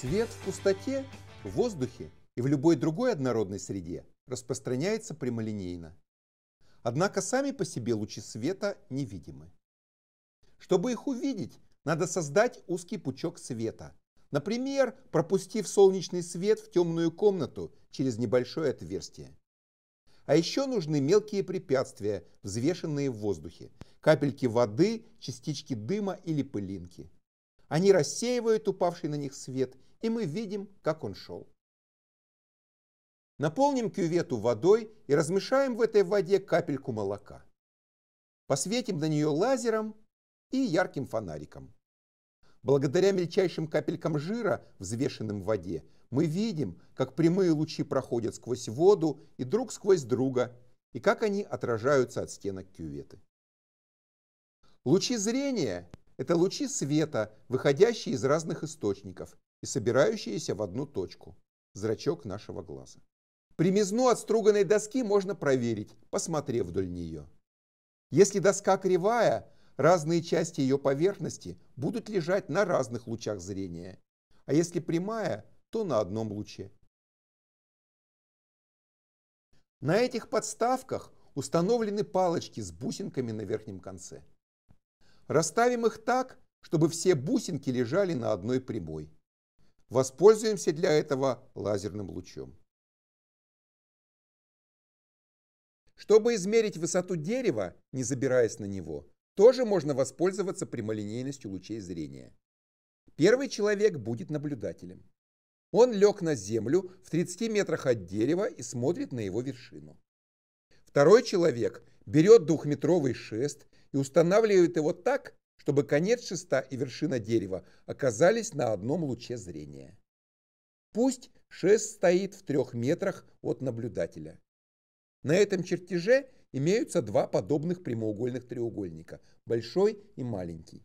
Свет в пустоте, в воздухе и в любой другой однородной среде распространяется прямолинейно. Однако сами по себе лучи света невидимы. Чтобы их увидеть, надо создать узкий пучок света. Например, пропустив солнечный свет в темную комнату через небольшое отверстие. А еще нужны мелкие препятствия, взвешенные в воздухе. Капельки воды, частички дыма или пылинки. Они рассеивают упавший на них свет, и мы видим, как он шел. Наполним кювету водой и размешаем в этой воде капельку молока. Посветим на нее лазером и ярким фонариком. Благодаря мельчайшим капелькам жира, взвешенным в воде, мы видим, как прямые лучи проходят сквозь воду и друг сквозь друга, и как они отражаются от стенок кюветы. Лучи зрения это лучи света, выходящие из разных источников и собирающиеся в одну точку – зрачок нашего глаза. Примизну отструганной доски можно проверить, посмотрев вдоль нее. Если доска кривая, разные части ее поверхности будут лежать на разных лучах зрения, а если прямая, то на одном луче. На этих подставках установлены палочки с бусинками на верхнем конце. Расставим их так, чтобы все бусинки лежали на одной прямой. Воспользуемся для этого лазерным лучом. Чтобы измерить высоту дерева, не забираясь на него, тоже можно воспользоваться прямолинейностью лучей зрения. Первый человек будет наблюдателем. Он лег на землю в 30 метрах от дерева и смотрит на его вершину. Второй человек берет двухметровый шест и устанавливает его так, чтобы конец шеста и вершина дерева оказались на одном луче зрения. Пусть шест стоит в трех метрах от наблюдателя. На этом чертеже имеются два подобных прямоугольных треугольника – большой и маленький.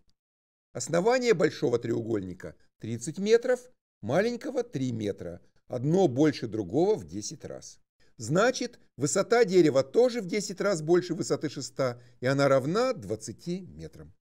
Основание большого треугольника – 30 метров, маленького – 3 метра, одно больше другого в 10 раз. Значит, высота дерева тоже в 10 раз больше высоты шеста, и она равна 20 метрам.